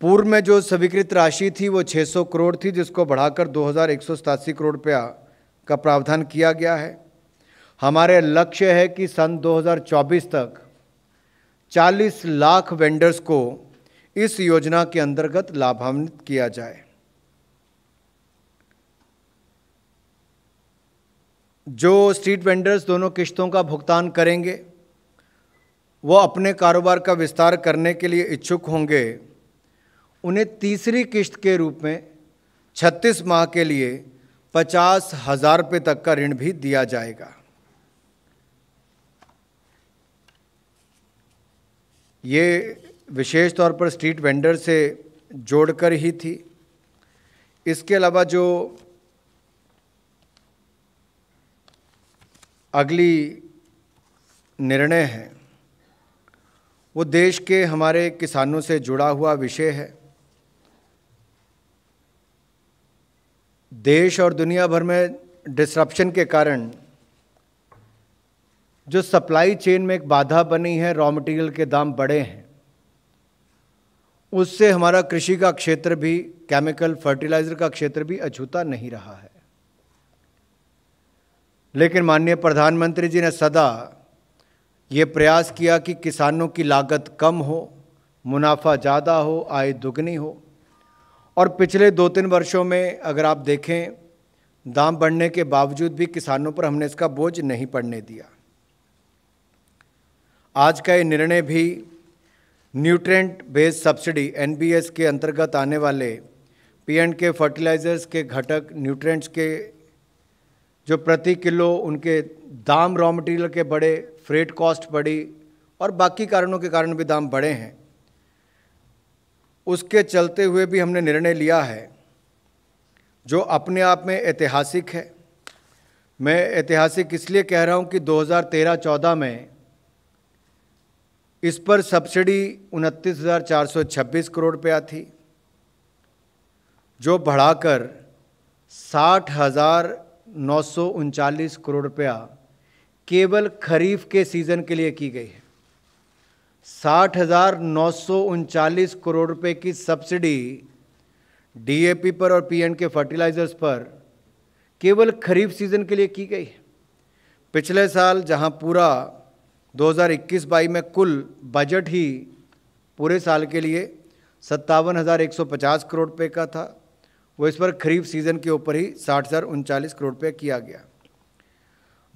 पूर्व में जो स्वीकृत राशि थी वो 600 करोड़ थी जिसको बढ़ाकर दो करोड़ रुपया का प्रावधान किया गया है हमारे लक्ष्य है कि सन 2024 तक 40 लाख वेंडर्स को इस योजना के अंतर्गत लाभान्वित किया जाए जो स्ट्रीट वेंडर्स दोनों किश्तों का भुगतान करेंगे वो अपने कारोबार का विस्तार करने के लिए इच्छुक होंगे उन्हें तीसरी किश्त के रूप में 36 माह के लिए पचास हजार रुपये तक का ऋण भी दिया जाएगा ये विशेष तौर पर स्ट्रीट वेंडर से जोड़कर ही थी इसके अलावा जो अगली निर्णय है वो देश के हमारे किसानों से जुड़ा हुआ विषय है देश और दुनिया भर में डिसरप्शन के कारण जो सप्लाई चेन में एक बाधा बनी है रॉ मटेरियल के दाम बढ़े हैं उससे हमारा कृषि का क्षेत्र भी केमिकल फर्टिलाइज़र का क्षेत्र भी अछूता नहीं रहा है लेकिन माननीय प्रधानमंत्री जी ने सदा ये प्रयास किया कि किसानों की लागत कम हो मुनाफा ज़्यादा हो आय दुगनी हो और पिछले दो तीन वर्षों में अगर आप देखें दाम बढ़ने के बावजूद भी किसानों पर हमने इसका बोझ नहीं पड़ने दिया आज का ये निर्णय भी न्यूट्रेंट बेस्ड सब्सिडी एनबीएस के अंतर्गत आने वाले पी एंड के फर्टिलाइज़र्स के घटक न्यूट्रेंट्स के जो प्रति किलो उनके दाम रॉ मटेरियल के बढ़े फ्रेट कॉस्ट बढ़ी और बाकी कारणों के कारण भी दाम बढ़े हैं उसके चलते हुए भी हमने निर्णय लिया है जो अपने आप में ऐतिहासिक है मैं ऐतिहासिक इसलिए कह रहा हूं कि 2013-14 में इस पर सब्सिडी उनतीस करोड़ रुपया थी जो बढ़ाकर साठ हज़ार नौ सौ उनचालीस करोड़ रुपया केवल खरीफ के सीज़न के लिए की गई है साठ हज़ार नौ सौ उनचालीस करोड़ रुपए की सब्सिडी डीएपी पर और पीएन के फर्टिलाइज़र्स पर केवल खरीफ सीज़न के लिए की गई पिछले साल जहां पूरा 2021 हज़ार में कुल बजट ही पूरे साल के लिए सत्तावन हज़ार एक सौ पचास करोड़ रुपये का था वो इस पर खरीफ सीज़न के ऊपर ही साठ हज़ार उनचालीस करोड़ रुपये किया गया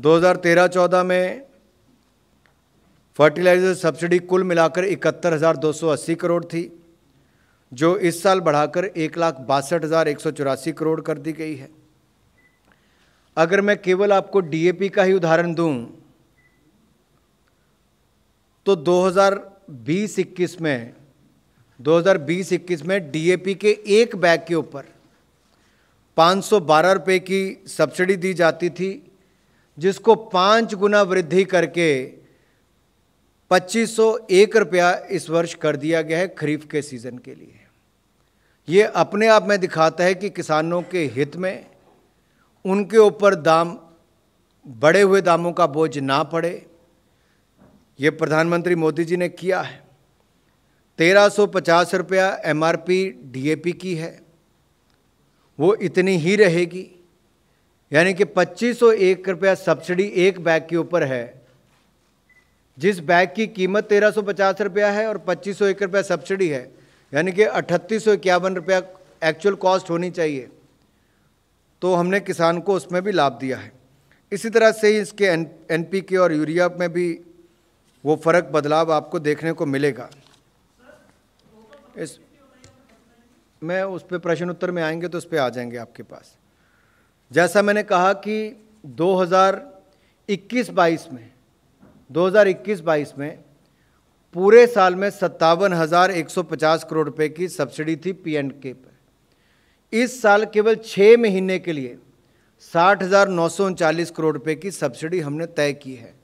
2013-14 में फर्टिलाइजर सब्सिडी कुल मिलाकर इकहत्तर हज़ार दो सौ अस्सी करोड़ थी जो इस साल बढ़ाकर एक लाख बासठ हज़ार एक सौ चौरासी करोड़ कर दी गई है अगर मैं केवल आपको डीएपी का ही उदाहरण दूं तो 2020-21 में 2020-21 में डीएपी के एक बैग के ऊपर 512 रुपए की सब्सिडी दी जाती थी जिसको पाँच गुना वृद्धि करके पच्चीस सौ एक रुपया इस वर्ष कर दिया गया है खरीफ के सीज़न के लिए ये अपने आप में दिखाता है कि किसानों के हित में उनके ऊपर दाम बढ़े हुए दामों का बोझ ना पड़े ये प्रधानमंत्री मोदी जी ने किया है तेरह सौ पचास रुपया M R P D A P की है वो इतनी ही रहेगी यानी कि पच्चीस सौ एक रुपया सब्सिडी एक बैग के ऊपर है जिस बैग की कीमत तेरह सौ पचास रुपया है और पच्चीस सौ एक रुपया सब्सिडी है यानी कि अठतीस सौ इक्यावन रुपया एक्चुअल कॉस्ट होनी चाहिए तो हमने किसान को उसमें भी लाभ दिया है इसी तरह से ही इसके एन एन पी के और यूरिया में भी वो फ़र्क बदलाव आपको देखने को मिलेगा इस मैं उस पर प्रश्न उत्तर में आएंगे तो उस पर आ जाएंगे आपके पास जैसा मैंने कहा कि 2021-22 में 2021-22 में पूरे साल में सत्तावन हज़ार एक सौ पचास करोड़ रुपए की सब्सिडी थी पी एंड के पर इस साल केवल छः महीने के लिए साठ हज़ार नौ सौ उनचालीस करोड़ रुपए की सब्सिडी हमने तय की है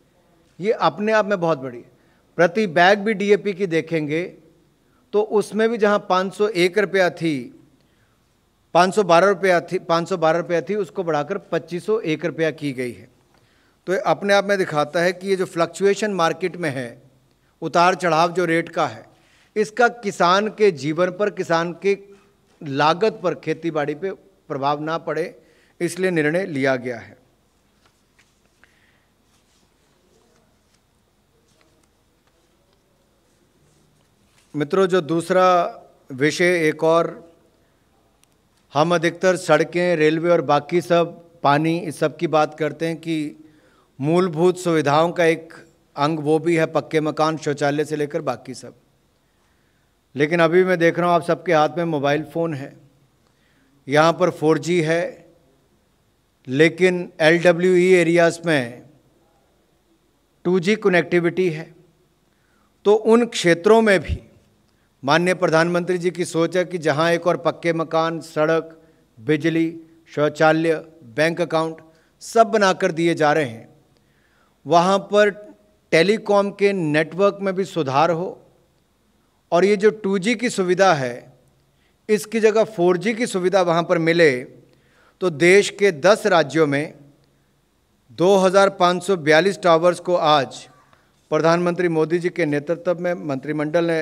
ये अपने आप में बहुत बड़ी है प्रति बैग भी डीएपी की देखेंगे तो उसमें भी जहाँ पाँच सौ एक रुपया थी पाँच सौ बारह रुपया थी पाँच सौ बारह रुपया थी उसको बढ़ाकर पच्चीस सौ एक रुपया की गई है तो अपने आप में दिखाता है कि ये जो फ्लक्चुएशन मार्केट में है उतार चढ़ाव जो रेट का है इसका किसान के जीवन पर किसान के लागत पर खेती बाड़ी पर प्रभाव ना पड़े इसलिए निर्णय लिया गया है मित्रों जो दूसरा विषय एक और हम अधिकतर सड़कें रेलवे और बाकी सब पानी इस सब की बात करते हैं कि मूलभूत सुविधाओं का एक अंग वो भी है पक्के मकान शौचालय से लेकर बाकी सब लेकिन अभी मैं देख रहा हूँ आप सबके हाथ में मोबाइल फ़ोन है यहाँ पर 4G है लेकिन एल एरियाज़ में 2G कनेक्टिविटी है तो उन क्षेत्रों में भी माननीय प्रधानमंत्री जी की सोच है कि जहाँ एक और पक्के मकान सड़क बिजली शौचालय बैंक अकाउंट सब बनाकर दिए जा रहे हैं वहाँ पर टेलीकॉम के नेटवर्क में भी सुधार हो और ये जो 2G की सुविधा है इसकी जगह 4G की सुविधा वहाँ पर मिले तो देश के 10 राज्यों में 2542 टावर्स को आज प्रधानमंत्री मोदी जी के नेतृत्व में मंत्रिमंडल ने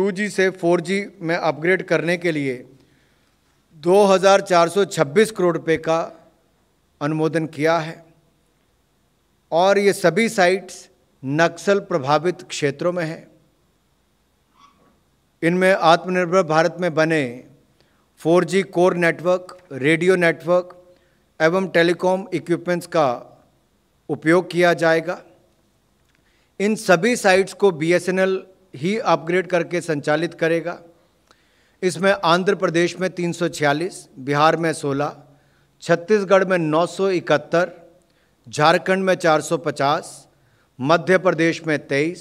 2G से 4G में अपग्रेड करने के लिए 2426 करोड़ रुपये का अनुमोदन किया है और ये सभी साइट्स नक्सल प्रभावित क्षेत्रों में हैं इनमें आत्मनिर्भर भारत में बने 4G core network radio network एवं टेलीकॉम इक्विपमेंट्स का उपयोग किया जाएगा इन सभी साइट्स को बीएसएनएल ही अपग्रेड करके संचालित करेगा इसमें आंध्र प्रदेश में 346, बिहार में 16, छत्तीसगढ़ में नौ झारखंड में 450, मध्य प्रदेश में 23,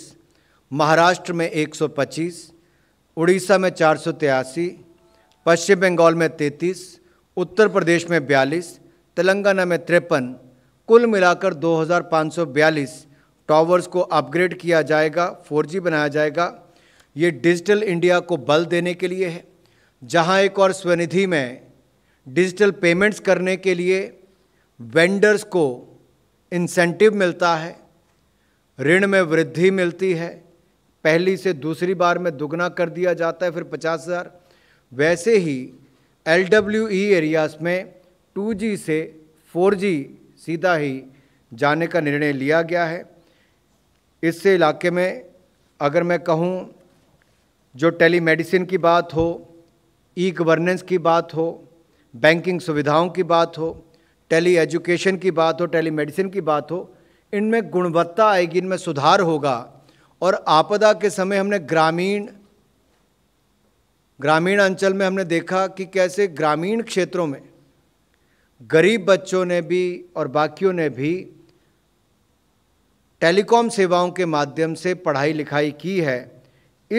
महाराष्ट्र में 125, उड़ीसा में चार पश्चिम बंगाल में 33, उत्तर प्रदेश में 42, तेलंगाना में तिरपन कुल मिलाकर 2542 टॉवर्स को अपग्रेड किया जाएगा 4G बनाया जाएगा ये डिजिटल इंडिया को बल देने के लिए है जहाँ एक और स्वनिधि में डिजिटल पेमेंट्स करने के लिए वेंडर्स को इंसेंटिव मिलता है ऋण में वृद्धि मिलती है पहली से दूसरी बार में दुगना कर दिया जाता है फिर पचास हज़ार वैसे ही एल डब्ल्यू ई एरियाज़ में टू जी से फोर जी सीधा ही जाने का निर्णय लिया गया है इससे इलाके में अगर मैं कहूँ जो टेलीमेडिसिन की बात हो ई गवर्नेंस की बात हो बैंकिंग सुविधाओं की बात हो टेली एजुकेशन की बात हो टेली मेडिसिन की बात हो इनमें गुणवत्ता आएगी इनमें सुधार होगा और आपदा के समय हमने ग्रामीण ग्रामीण अंचल में हमने देखा कि कैसे ग्रामीण क्षेत्रों में गरीब बच्चों ने भी और बाकियों ने भी टेलीकॉम सेवाओं के माध्यम से पढ़ाई लिखाई की है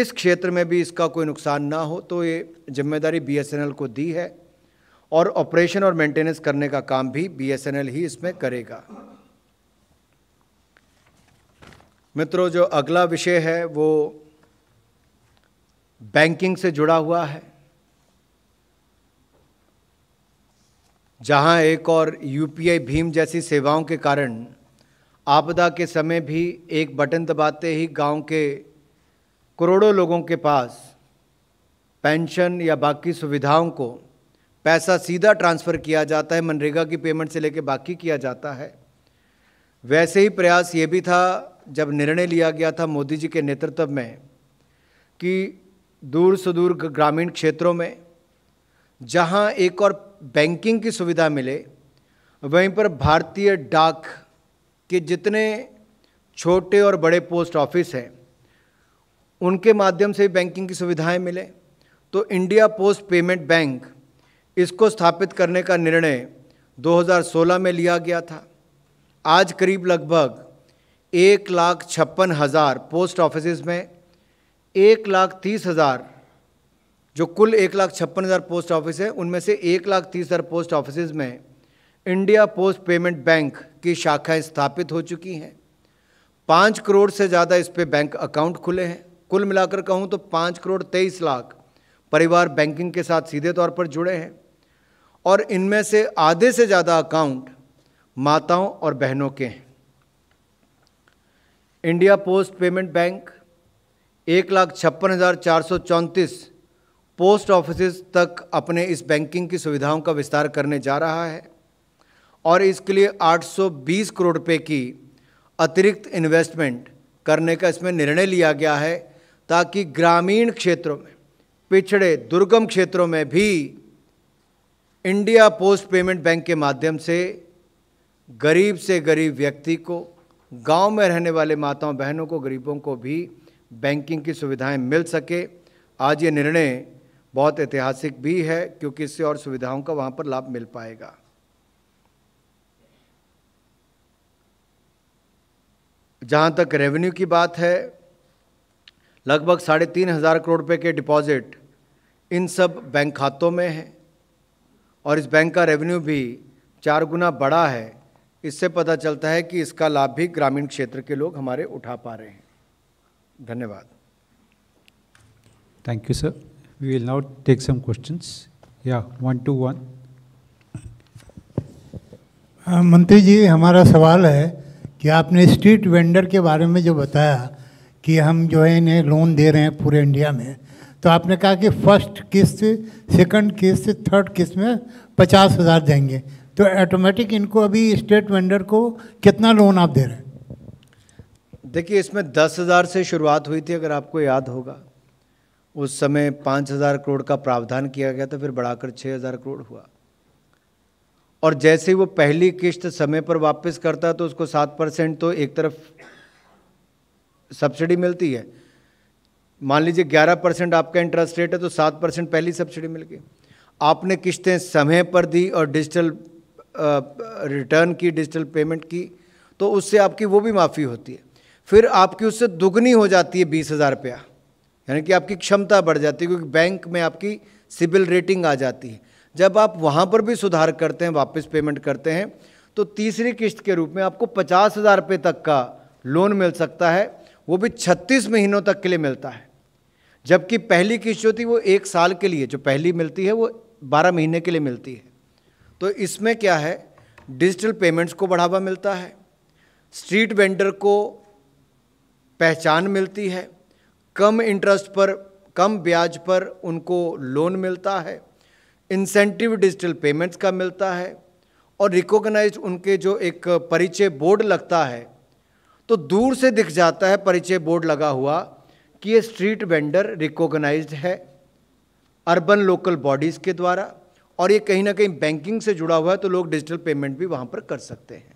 इस क्षेत्र में भी इसका कोई नुकसान ना हो तो ये जिम्मेदारी बीएसएनएल को दी है और ऑपरेशन और मेंटेनेंस करने का काम भी बीएसएनएल ही इसमें करेगा मित्रों जो अगला विषय है वो बैंकिंग से जुड़ा हुआ है जहां एक और यूपीआई भीम जैसी सेवाओं के कारण आपदा के समय भी एक बटन दबाते ही गांव के करोड़ों लोगों के पास पेंशन या बाकी सुविधाओं को पैसा सीधा ट्रांसफ़र किया जाता है मनरेगा की पेमेंट से लेकर बाकी किया जाता है वैसे ही प्रयास ये भी था जब निर्णय लिया गया था मोदी जी के नेतृत्व में कि दूर सुदूर ग्रामीण क्षेत्रों में जहाँ एक और बैंकिंग की सुविधा मिले वहीं पर भारतीय डाक के जितने छोटे और बड़े पोस्ट ऑफिस हैं उनके माध्यम से बैंकिंग की सुविधाएं मिले तो इंडिया पोस्ट पेमेंट बैंक इसको स्थापित करने का निर्णय 2016 में लिया गया था आज करीब लगभग एक लाख छप्पन हज़ार पोस्ट ऑफिस में एक लाख तीस हज़ार जो कुल एक लाख छप्पन हज़ार पोस्ट ऑफिस है उनमें से एक लाख तीस हज़ार पोस्ट ऑफिस में इंडिया पोस्ट पेमेंट बैंक की शाखाएं स्थापित हो चुकी हैं पाँच करोड़ से ज़्यादा इस पर बैंक अकाउंट खुले हैं कुल मिलाकर कहूँ तो पाँच करोड़ तेईस लाख परिवार बैंकिंग के साथ सीधे तौर पर जुड़े हैं और इनमें से आधे से ज़्यादा अकाउंट माताओं और बहनों के हैं इंडिया पोस्ट पेमेंट बैंक एक लाख छप्पन हज़ार चार सौ चौंतीस पोस्ट ऑफिस तक अपने इस बैंकिंग की सुविधाओं का विस्तार करने जा रहा है और इसके लिए 820 करोड़ रुपये की अतिरिक्त इन्वेस्टमेंट करने का इसमें निर्णय लिया गया है ताकि ग्रामीण क्षेत्रों में पिछड़े दुर्गम क्षेत्रों में भी इंडिया पोस्ट पेमेंट बैंक के माध्यम से गरीब से गरीब व्यक्ति को गांव में रहने वाले माताओं बहनों को गरीबों को भी बैंकिंग की सुविधाएं मिल सके आज ये निर्णय बहुत ऐतिहासिक भी है क्योंकि इससे और सुविधाओं का वहाँ पर लाभ मिल पाएगा जहाँ तक रेवेन्यू की बात है लगभग साढ़े तीन हज़ार करोड़ रुपये के डिपॉजिट इन सब बैंक खातों में हैं और इस बैंक का रेवेन्यू भी चार गुना बड़ा है इससे पता चलता है कि इसका लाभ भी ग्रामीण क्षेत्र के लोग हमारे उठा पा रहे हैं धन्यवाद thank you sir we will now take some questions या वन टू वन मंत्री जी हमारा सवाल है कि आपने स्ट्रीट वेंडर के बारे में जो बताया कि हम जो है इन्हें लोन दे रहे हैं पूरे इंडिया में तो आपने कहा कि फर्स्ट किस्त सेकंड किस्त थर्ड किस्त में पचास हज़ार देंगे तो ऑटोमेटिक इनको अभी स्टेट वेंडर को कितना लोन आप दे रहे हैं देखिए इसमें दस हज़ार से शुरुआत हुई थी अगर आपको याद होगा उस समय पाँच हज़ार करोड़ का प्रावधान किया गया था फिर बढ़ाकर छः हज़ार करोड़ हुआ और जैसे ही वो पहली किस्त समय पर वापस करता तो उसको सात परसेंट तो एक तरफ सब्सिडी मिलती है मान लीजिए ग्यारह परसेंट आपका इंटरेस्ट रेट है तो सात परसेंट पहली सब्सिडी मिल गई आपने किस्तें समय पर दी और डिजिटल रिटर्न की डिजिटल पेमेंट की तो उससे आपकी वो भी माफ़ी होती है फिर आपकी उससे दुगनी हो जाती है बीस हज़ार रुपया यानी कि आपकी क्षमता बढ़ जाती है क्योंकि बैंक में आपकी सिबिल रेटिंग आ जाती है जब आप वहाँ पर भी सुधार करते हैं वापस पेमेंट करते हैं तो तीसरी किस्त के रूप में आपको पचास हज़ार रुपये तक का लोन मिल सकता है वो भी छत्तीस महीनों तक के लिए मिलता है जबकि पहली किस्त जो थी वो एक साल के लिए जो पहली मिलती है वो बारह महीने के लिए मिलती है तो इसमें क्या है डिजिटल पेमेंट्स को बढ़ावा मिलता है स्ट्रीट वेंडर को पहचान मिलती है कम इंटरेस्ट पर कम ब्याज पर उनको लोन मिलता है इंसेंटिव डिजिटल पेमेंट्स का मिलता है और रिकॉग्नाइज उनके जो एक परिचय बोर्ड लगता है तो दूर से दिख जाता है परिचय बोर्ड लगा हुआ कि ये स्ट्रीट वेंडर रिकॉग्नाइज्ड है अर्बन लोकल बॉडीज़ के द्वारा और ये कहीं ना कहीं बैंकिंग से जुड़ा हुआ है तो लोग डिजिटल पेमेंट भी वहाँ पर कर सकते हैं